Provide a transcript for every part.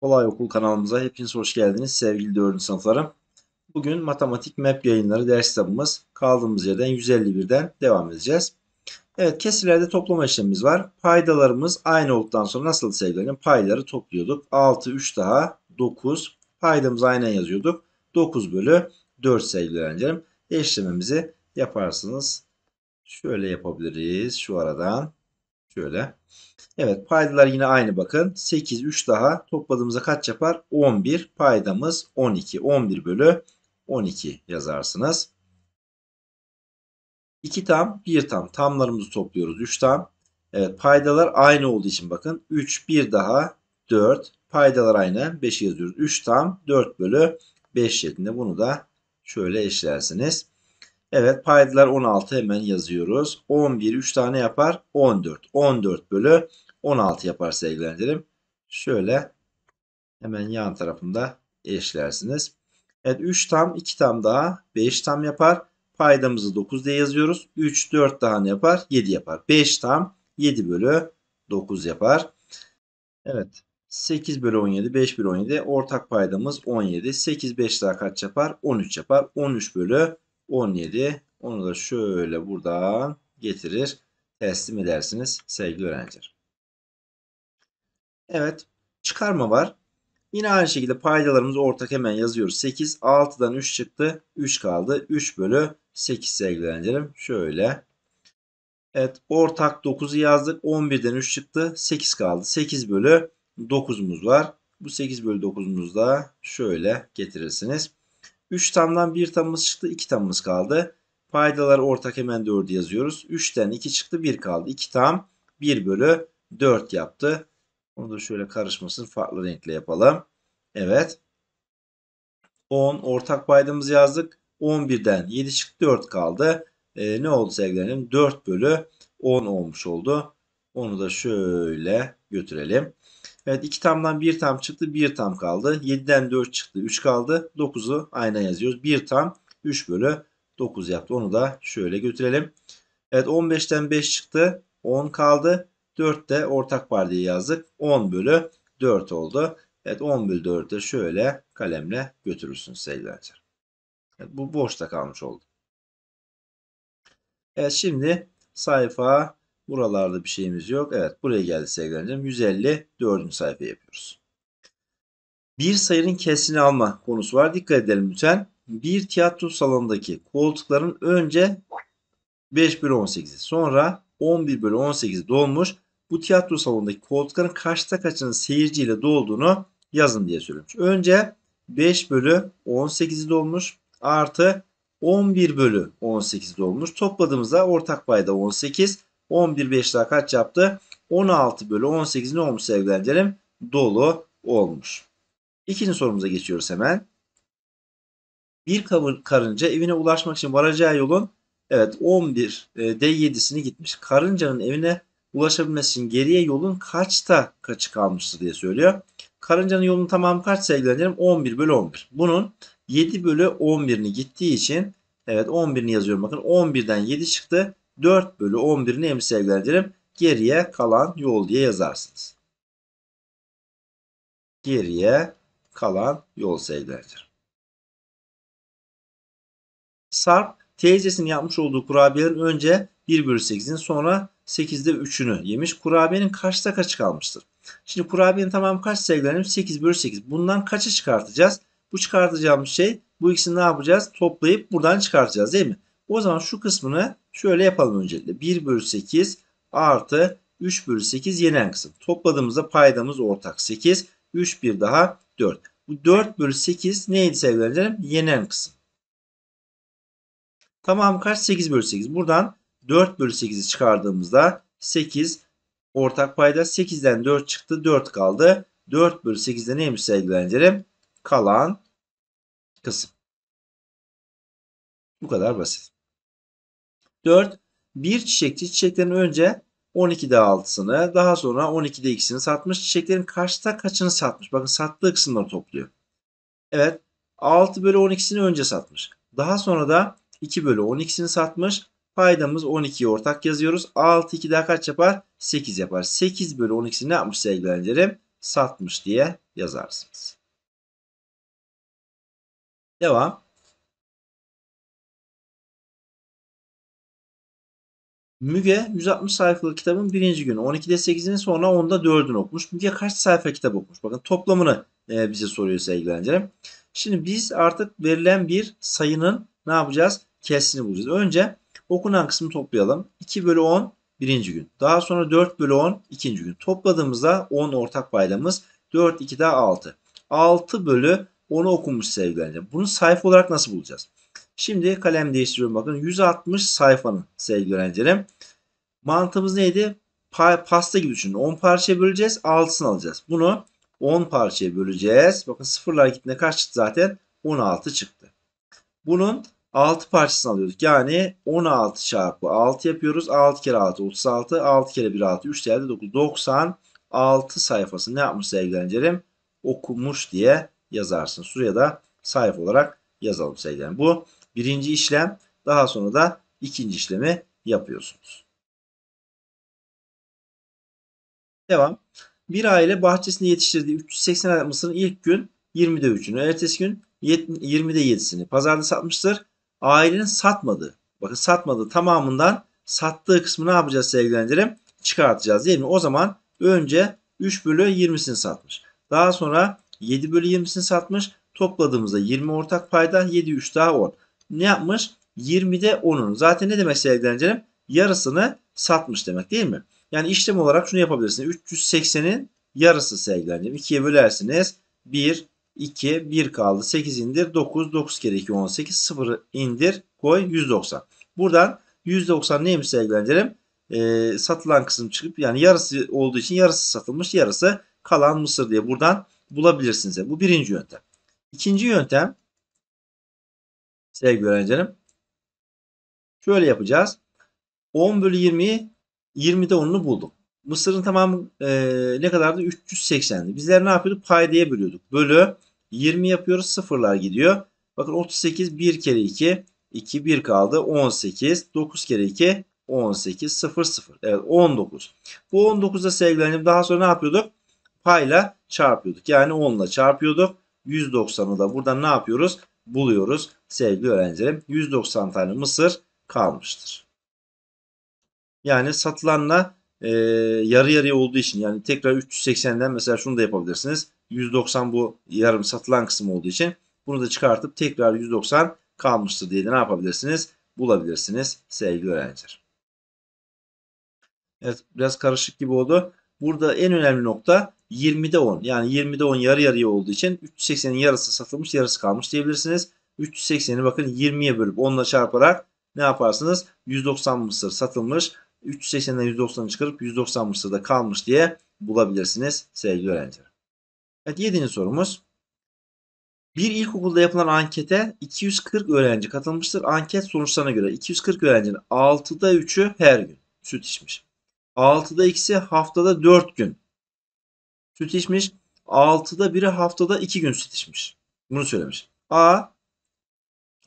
Kolay Okul kanalımıza hepiniz hoş geldiniz sevgili 4. sınıflarım. Bugün matematik map yayınları ders kitabımız kaldığımız yerden 151'den devam edeceğiz. Evet kesirlerde toplama işlemimiz var. Paydalarımız aynı olduktan sonra nasıl sevgilerim payları topluyorduk. 6, 3 daha 9. Paydamızı aynen yazıyorduk. 9 bölü 4 sevgili öğrencilerim. İşlemimizi yaparsınız. Şöyle yapabiliriz şu aradan. Şöyle. Evet paydalar yine aynı bakın. 8, 3 daha topladığımızda kaç yapar? 11. Paydamız 12. 11 bölü 12 yazarsınız. 2 tam, 1 tam. Tamlarımızı topluyoruz. 3 tam. Evet paydalar aynı olduğu için bakın. 3, 1 daha 4. Paydalar aynı. 5 yazıyoruz. 3 tam 4 bölü 5 şeklinde. Bunu da şöyle eşlersiniz. Evet paydalar 16 hemen yazıyoruz. 11 3 tane yapar 14. 14 bölü 16 yapar sevgilendirim. Şöyle hemen yan tarafında eşlersiniz. Evet 3 tam 2 tam daha 5 tam yapar. Paydamızı 9 diye yazıyoruz. 3 4 daha ne yapar? 7 yapar. 5 tam 7 bölü 9 yapar. Evet 8 bölü 17 5 bölü 17 ortak paydamız 17. 8 5 daha kaç yapar? 13 yapar. 13 bölü 17. Onu da şöyle buradan getirir teslim edersiniz sevgili öğrenciler. Evet çıkarma var. Yine aynı şekilde paydalarımızı ortak hemen yazıyoruz. 8 6'dan 3 çıktı 3 kaldı 3 bölü 8 sevgili öğrencilerim. Şöyle Evet ortak 9'u yazdık 11'den 3 çıktı 8 kaldı 8 bölü 9'umuz var. Bu 8 bölü 9'umuzu da şöyle getirirsiniz. 3 tamdan 1 tamımız çıktı 2 tamımız kaldı. Paydalar ortak hemen 4'ü yazıyoruz. 3'ten 2 çıktı 1 kaldı. 2 tam 1 bölü 4 yaptı. Bunu da şöyle karışmasın farklı renkle yapalım. Evet. 10 ortak paydamızı yazdık. 11'den 7 çıktı 4 kaldı. E, ne oldu sevgilerim? 4 bölü 10 olmuş oldu. Onu da şöyle götürelim. Evet 2 tamdan 1 tam çıktı 1 tam kaldı. 7'den 4 çıktı 3 kaldı. 9'u ayna yazıyoruz. 1 tam 3 bölü 9 yaptı. Onu da şöyle götürelim. Evet 15'ten 5 çıktı 10 kaldı. 4 de ortak pardayı yazdık. 10 bölü 4 oldu. Evet 10 bölü 4'e şöyle kalemle götürürsünüz sevgili arkadaşlar. Evet, bu boşta kalmış oldu. Evet şimdi sayfa Buralarda bir şeyimiz yok. Evet buraya geldi sevgili 154. sayfa yapıyoruz. Bir sayının kesini alma konusu var. Dikkat edelim lütfen. Bir tiyatro salonundaki koltukların önce 5 bölü 18'i sonra 11 bölü 18'i dolmuş. Bu tiyatro salonundaki koltukların kaçta kaçının seyirciyle dolduğunu yazın diye söylemiş. Önce 5 bölü 18'i dolmuş artı 11 bölü 18 dolmuş Topladığımızda ortak payda 18. 11 5 daha kaç yaptı? 16 bölü 18 ne olmuş sevgili Dolu olmuş. İkinci sorumuza geçiyoruz hemen. Bir karınca evine ulaşmak için varacağı yolun evet 11 e, D7'sini gitmiş. Karıncanın evine ulaşabilmesi için geriye yolun kaçta kaçı kalmıştır diye söylüyor. Karıncanın yolun tamamı kaç sevgilendirim? 11 bölü 11. Bunun 7 bölü 11'ini gittiği için evet 11'ini yazıyorum. Bakın 11'den 7 çıktı. 4 bölü 11'ini hem geriye kalan yol diye yazarsınız. Geriye kalan yol sevgilendirim. Sarp teyzesinin yapmış olduğu kurabiyenin önce 1 bölü 8'in sonra 8'de 3'ünü yemiş. Kurabiyenin kaçta kaçı kalmıştır? Şimdi kurabiyenin tamamı kaç sevgilerim? 8 bölü 8. Bundan kaçı çıkartacağız? Bu çıkartacağımız şey bu ikisini ne yapacağız? Toplayıp buradan çıkartacağız değil mi? O zaman şu kısmını şöyle yapalım öncelikle. 1 bölü 8 artı 3 bölü 8 yenen kısım. Topladığımızda paydamız ortak 8. 3 1 daha 4. Bu 4 bölü 8 neydi sevgili öğrencilerim? Yenen kısım. Tamam kaç? 8 bölü 8. Buradan 4 bölü 8'i çıkardığımızda 8 ortak payda 8'den 4 çıktı 4 kaldı. 4 bölü 8'de neymiş sevgili Kalan kısım. Bu kadar basit. 4. Bir çiçekçi çiçeklerin önce 12'de 6'sını daha sonra 12'de ikisini satmış. Çiçeklerin kaçta kaçını satmış? Bakın sattığı kısımları topluyor. Evet 6 bölü 12'sini önce satmış. Daha sonra da 2 bölü 12'sini satmış. Paydamız 12'yi ortak yazıyoruz. 6 2 daha kaç yapar? 8 yapar. 8 bölü 12'sini ne yapmış sevgili Satmış diye yazarsınız. Devam. Müge 160 sayfalık kitabın birinci günü. 12'de 8'ini sonra 10'da 4'ünü okumuş. Müge kaç sayfa kitap okumuş? Bakın toplamını e, bize soruyor sevgili öğrencilerim. Şimdi biz artık verilen bir sayının ne yapacağız? Kesini bulacağız. Önce okunan kısmı toplayalım. 2 bölü 10 birinci gün. Daha sonra 4 bölü 10 ikinci gün. Topladığımızda 10 ortak paylamız. 4, 2 daha 6. 6 bölü 10'u okumuş sevgili öğrencilerim. Bunu sayfa olarak nasıl bulacağız? Şimdi kalem değiştiriyorum. Bakın 160 sayfanın sevgili öğrencilerim. Mantığımız neydi? Pa pasta gibi düşünün. 10 parçaya böleceğiz. 6'sını alacağız. Bunu 10 parçaya böleceğiz. Bakın sıfırlar gittiğinde kaç çıktı zaten? 16 çıktı. Bunun 6 parçasını alıyorduk. Yani 16 çarpı 6 yapıyoruz. 6 kere 6 36. 6 kere 1 6. 3 yerde 9. 96 sayfası ne yapmış sevgili öğrencilerim? Okumuş diye yazarsın. Şuraya da sayfa olarak yazalım sevgili öğrencilerim. Bu birinci işlem daha sonra da ikinci işlemi yapıyorsunuz. Devam. Bir aile bahçesinde yetiştirdiği 380 adet mısırın ilk gün 20'de 3'ünü, ertesi gün 20'de 7'sini pazarda satmıştır. Ailenin satmadığı, bakın satmadığı tamamından sattığı kısmı ne yapacağız sevgilendirim? Çıkartacağız değil mi? O zaman önce 3 bölü 20'sini satmış. Daha sonra 7 bölü 20'sini satmış. Topladığımızda 20 ortak payda 7 3 daha 10 ne yapmış? 20'de 10'un. Zaten ne demek sevgili öğrencilerim? Yarısını satmış demek değil mi? Yani işlem olarak şunu yapabilirsiniz. 380'in yarısı sevgili öğrencilerim. 2'ye bölersiniz. 1, 2, 1 kaldı. 8 indir. 9, 9 kere 2, 18. 0 indir. Koy 190. Buradan 190 neymiş sevgili öğrencilerim? Ee, satılan kısım çıkıp yani yarısı olduğu için yarısı satılmış. Yarısı kalan mısır diye buradan bulabilirsiniz. Bu birinci yöntem. İkinci yöntem sevgili öğrencilerim. Şöyle yapacağız. 10 bölü 20'yi 20'de 10'unu bulduk. Mısırın tamamı e, ne kadardı? 380'di. Bizler ne yapıyorduk? Pay diye bölüyorduk. Bölü 20 yapıyoruz. Sıfırlar gidiyor. Bakın 38 1 kere 2 2 1 kaldı. 18 9 kere 2 18 0 0. Evet 19. Bu 19'da sevgilerim daha sonra ne yapıyorduk? Payla çarpıyorduk. Yani 10 ile çarpıyorduk. 190'ı da buradan ne yapıyoruz? Buluyoruz sevgili öğrencilerim 190 tane mısır kalmıştır. Yani satılanla e, yarı yarıya olduğu için yani tekrar 380'den mesela şunu da yapabilirsiniz. 190 bu yarım satılan kısım olduğu için bunu da çıkartıp tekrar 190 kalmıştır diye de ne yapabilirsiniz? Bulabilirsiniz sevgili öğrenciler. Evet biraz karışık gibi oldu. Burada en önemli nokta 20'de 10. Yani 20'de 10 yarı yarıya olduğu için 380'in yarısı satılmış yarısı kalmış diyebilirsiniz. 380'i bakın 20'ye bölüp 10'la çarparak ne yaparsınız? 190 mısır satılmış. 380'den 190'ı çıkarıp 190 mısırda kalmış diye bulabilirsiniz sevgili öğrenciler. Evet 7. sorumuz. Bir ilkokulda yapılan ankete 240 öğrenci katılmıştır. Anket sonuçlarına göre 240 öğrencinin 6'da 3'ü her gün süt içmiş. 6'da 2'si haftada 4 gün süt içmiş. 6'da 1'i haftada 2 gün süt içmiş. Bunu söylemiş. A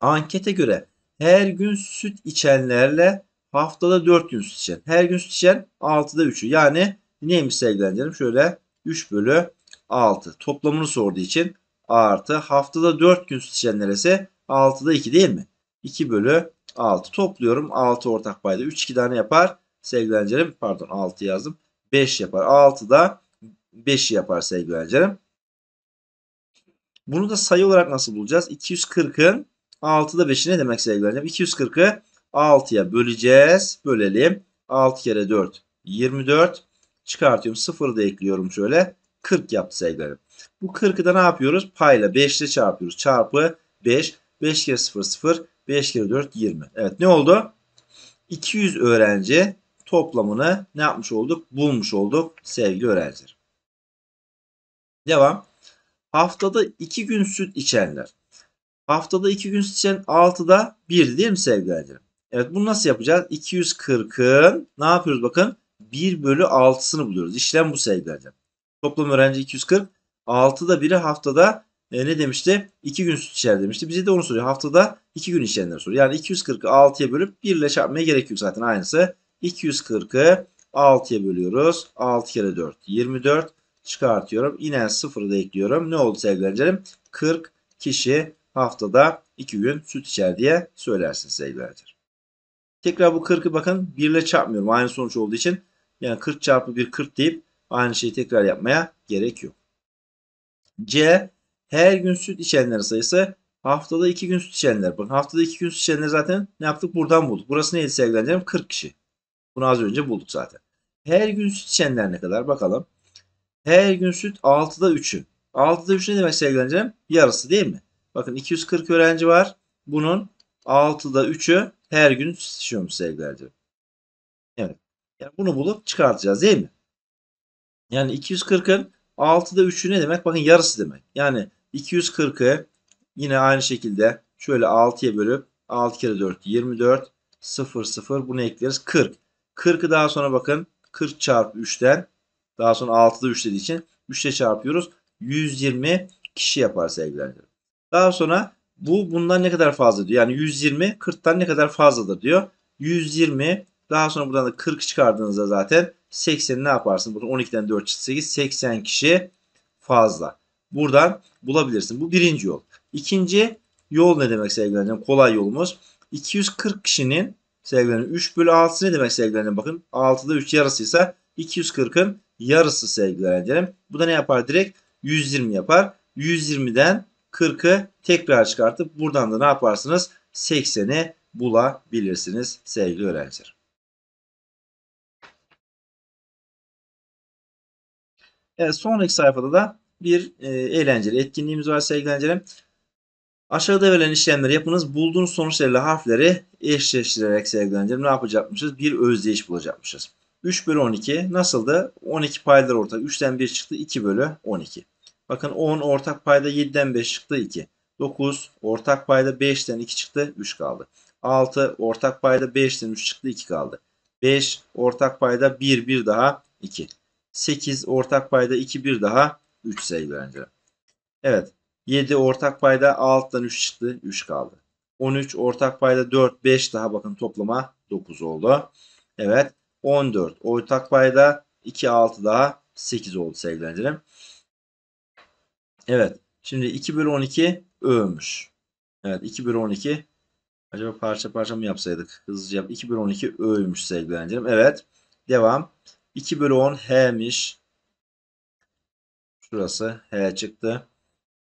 Ankete göre her gün süt içenlerle haftada 4 gün süt içen. Her gün süt içen 6'da 3'ü. Yani neymiş sevgili Şöyle 3 bölü 6. Toplamını sorduğu için artı haftada 4 gün süt içenler ise 6'da 2 değil mi? 2 bölü 6 topluyorum. 6 ortak payda 3 2 tane yapar. Sevgili pardon 6 yazdım. 5 yapar. 6 da 5 yapar sevgili Bunu da sayı olarak nasıl bulacağız? 240'ın 6'da 5'i ne demek sevgili hocam? 240'ı 6'ya böleceğiz. Bölelim. 6 kere 4 24. Çıkartıyorum. 0'ı da ekliyorum şöyle. 40 yaptı sevgilerim. Bu 40'ı da ne yapıyoruz? Payla 5 ile çarpıyoruz. Çarpı 5. 5 kere 0 0. 5 kere 4 20. Evet ne oldu? 200 öğrenci toplamını ne yapmış olduk? Bulmuş olduk sevgili öğrenciler. Devam. Haftada 2 gün süt içenler Haftada 2 gün için 6'da 1 değil mi sevgili öğrencilerim? Evet bunu nasıl yapacağız? 240'ın ne yapıyoruz bakın? 1 bölü 6'sını buluyoruz. İşlem bu sevgili öğrencilerim. Toplam öğrenci 240. 6'da 1'i haftada e, ne demişti? 2 gün süt içer demişti. Bize de onu soruyor. Haftada 2 gün içenler soruyor. Yani 240'ı 6'ya bölüp 1 ile çarpmaya gerek yok zaten aynısı. 240'ı 6'ya bölüyoruz. 6 kere 4 24 çıkartıyorum. yine 0'ı da ekliyorum. Ne oldu sevgili öğrencilerim? 40 kişi haftada 2 gün süt içer diye söylersiniz sevgili Tekrar bu 40'ı bakın 1 ile çarpmıyorum. Aynı sonuç olduğu için yani 40 çarpı 1 40 deyip aynı şeyi tekrar yapmaya gerek yok. C. Her gün süt içenler sayısı haftada 2 gün süt içenler. Bakın haftada 2 gün süt içenler zaten ne yaptık? Buradan bulduk. Burası neydi sevgili öğrencilerim? 40 kişi. Bunu az önce bulduk zaten. Her gün süt içenler ne kadar? Bakalım. Her gün süt 6'da 3'ü. 6'da 3 ne demek sevgili Yarısı değil mi? Bakın 240 öğrenci var. Bunun 6'da 3'ü her gün yetişiyormuş sevgili Evet. Yani bunu bulup çıkartacağız değil mi? Yani 240'ın 6'da 3'ü ne demek? Bakın yarısı demek. Yani 240'ı yine aynı şekilde şöyle 6'ya bölüp 6 kere 4 24 0 0 bunu ekleriz 40. 40'ı daha sonra bakın 40 çarpı 3'ten daha sonra 6'da 3 dediği için 3'te çarpıyoruz. 120 kişi yapar sevgilerdir. Daha sonra bu bundan ne kadar fazla diyor. Yani 120 40'tan ne kadar fazladır diyor. 120 daha sonra buradan da 40 çıkardığınızda zaten 80 ne yaparsın? Bakın 12'den 4 çıktı 8 80 kişi fazla. Buradan bulabilirsin. Bu birinci yol. İkinci yol ne demek sevgilerim? Kolay yolumuz. 240 kişinin sevgilerim 3 bölü 6 ne demek sevgilerim? Bakın 6'da 3 yarısıysa 240'ın yarısı sevgilerim. Bu da ne yapar? Direkt 120 yapar. 120'den 40'ı tekrar çıkartıp buradan da ne yaparsınız? 80'i bulabilirsiniz sevgili öğrenciler. Evet, sonraki sayfada da bir e, eğlenceli etkinliğimiz var sevgili öğrencilerim. Aşağıda verilen işlemleri yapınız. Bulduğunuz sonuçlarıyla harfleri eşleştirerek sevgili öğrencilerim ne yapacakmışız? Bir özdeyiş bulacakmışız. 3 bölü 12 nasıldı? 12 paylar ortak. 3'ten 1 çıktı. 2 bölü 12. Bakın 10 ortak payda 7'den 5 çıktı 2. 9 ortak payda 5'ten 2 çıktı 3 kaldı. 6 ortak payda 5'ten 3 çıktı 2 kaldı. 5 ortak payda 1 1 daha 2. 8 ortak payda 2 1 daha 3 sayılı önce. Evet 7 ortak payda 6'dan 3 çıktı 3 kaldı. 13 ortak payda 4 5 daha bakın toplama 9 oldu. Evet 14 ortak payda 2 6 daha 8 oldu sevgili öğrencilerim. Evet. Şimdi 2 bölü 12 Ö'müş. Evet 2 bölü 12. Acaba parça parça mı yapsaydık? Hızlıca yap. 2 bölü 12 Ö'ymüş sevgili öğrencilerim. Evet. Devam. 2 bölü 10 H'miş. Şurası H çıktı.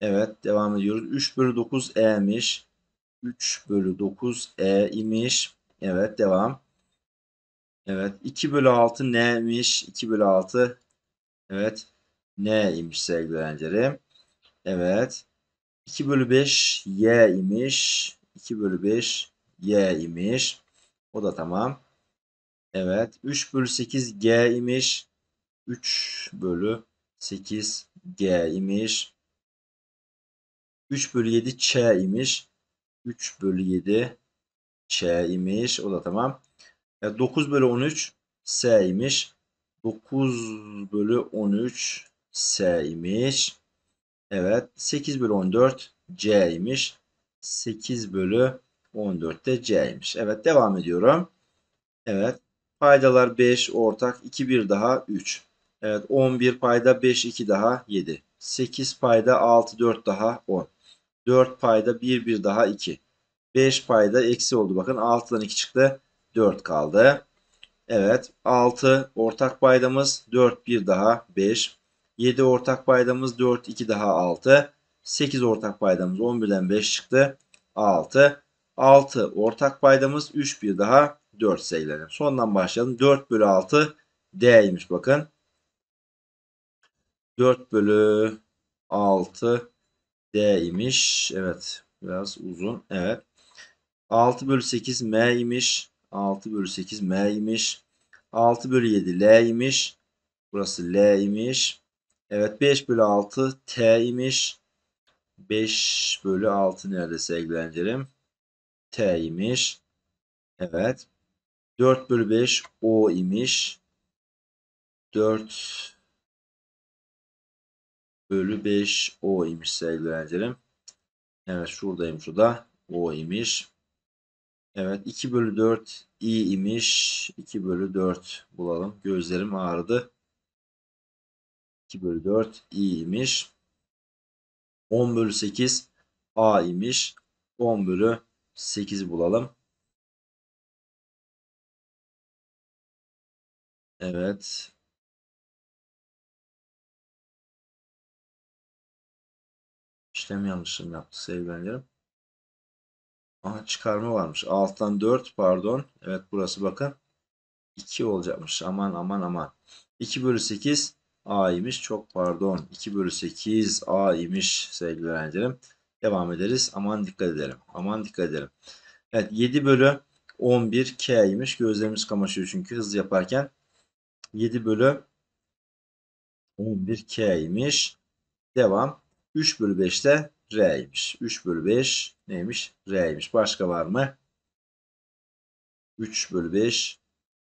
Evet devam ediyoruz. 3 bölü 9 E'miş. 3 bölü 9 E imiş. Evet devam. Evet 2 bölü 6 N'miş. 2 bölü 6 evet N imiş sevgili öğrencilerim. Evet. 2 bölü 5 y imiş. 2 bölü 5 y imiş. O da tamam. Evet. 3 bölü 8 g imiş. 3 bölü 8 g imiş. 3 bölü 7 ç imiş. 3 bölü 7 ç imiş. O da tamam. Yani 9 bölü 13 s imiş. 9 bölü 13 s imiş. Evet 8 bölü 14 C'ymiş. 8 bölü 14 de C'ymiş. Evet devam ediyorum. Evet paydalar 5 ortak 2 bir daha 3. Evet 11 payda 5 2 daha 7. 8 payda 6 4 daha 10. 4 payda 1 1 daha 2. 5 payda eksi oldu bakın 6'dan 2 çıktı 4 kaldı. Evet 6 ortak paydamız 4 1 daha 5. 7 ortak paydamız 4, 2 daha 6. 8 ortak paydamız 11'den 5 çıktı. 6. 6 ortak paydamız 3, 1 daha 4 sayıları. Sondan başlayalım. 4 bölü 6 D'ymiş bakın. 4 bölü 6 D'ymiş. Evet biraz uzun. Evet. 6 bölü 8 M'ymiş. 6 bölü 8 M'ymiş. 6 bölü 7 L'ymiş. Burası L'ymiş. Evet 5 bölü 6 T imiş. 5 bölü 6 nerede sevgili T imiş. Evet. 4 bölü 5 O imiş. 4 bölü 5 O imiş sevgili Evet şuradayım şurada O imiş. Evet 2 bölü 4 i imiş. 2 bölü 4 bulalım. Gözlerim ağrıdı. 2 bölü 4 i'ymiş. 10 bölü 8 a imiş. 10 bölü 8 bulalım. Evet. İşlem yanlışım yaptı sevgilerim. Aha çıkarma varmış. Alttan 4 pardon. Evet burası bakın. 2 olacakmış. Aman aman aman. 2 bölü 8 A imiş. Çok pardon. 2 bölü 8 A imiş sevgili öğrencilerim. Devam ederiz. Aman dikkat edelim. Aman dikkat edelim. Evet 7 bölü 11 K imiş Gözlerimiz kamaşıyor çünkü hızlı yaparken. 7 bölü 11 K imiş Devam. 3 bölü 5 de R imiş 3 bölü 5 neymiş? R imiş Başka var mı? 3 bölü 5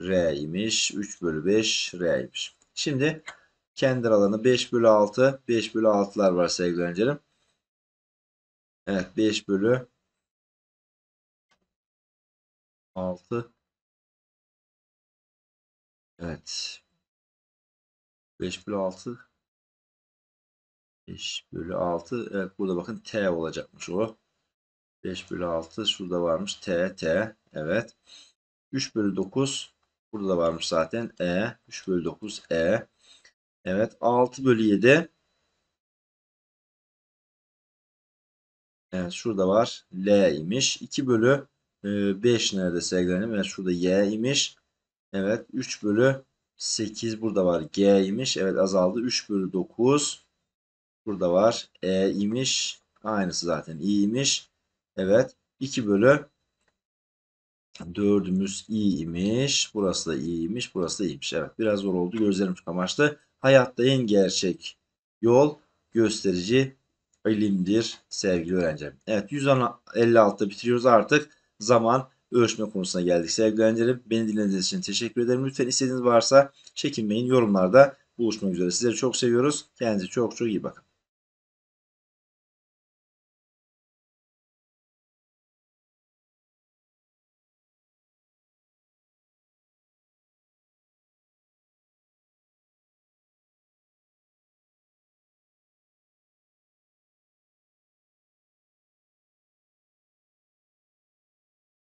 R imiş 3 bölü 5 R imiş Şimdi kendi alanı 5 bölü 6. 5 bölü 6'lar var sevgili öğrencilerim. Evet 5 bölü 6. Evet. 5 bölü 6. 5 bölü 6. Evet burada bakın T olacakmış o. 5 bölü 6 şurada varmış T T. Evet. 3 bölü 9 burada da varmış zaten E. 3 bölü 9 E. Evet 6 bölü 7. Evet şurada var. L imiş. 2 bölü 5 e, nerede sevgilerim? Evet şurada Y imiş. Evet 3 bölü 8 burada var. G imiş. Evet azaldı. 3 bölü 9 burada var. E imiş. Aynısı zaten İ imiş. Evet 2 bölü 4'ümüz İ imiş. Burası da İ imiş. Burası da imiş. Evet biraz zor oldu. Gözlerim kamaştı hayatta en gerçek yol gösterici ilimdir sevgili öğrencilerim. Evet 156 bitiriyoruz artık zaman ölçme konusuna geldik sevgili öğrencilerim. Beni dinlediğiniz için teşekkür ederim. Lütfen istediğiniz varsa çekinmeyin yorumlarda buluşmak üzere. Sizleri çok seviyoruz. Kendinize çok çok iyi bakın.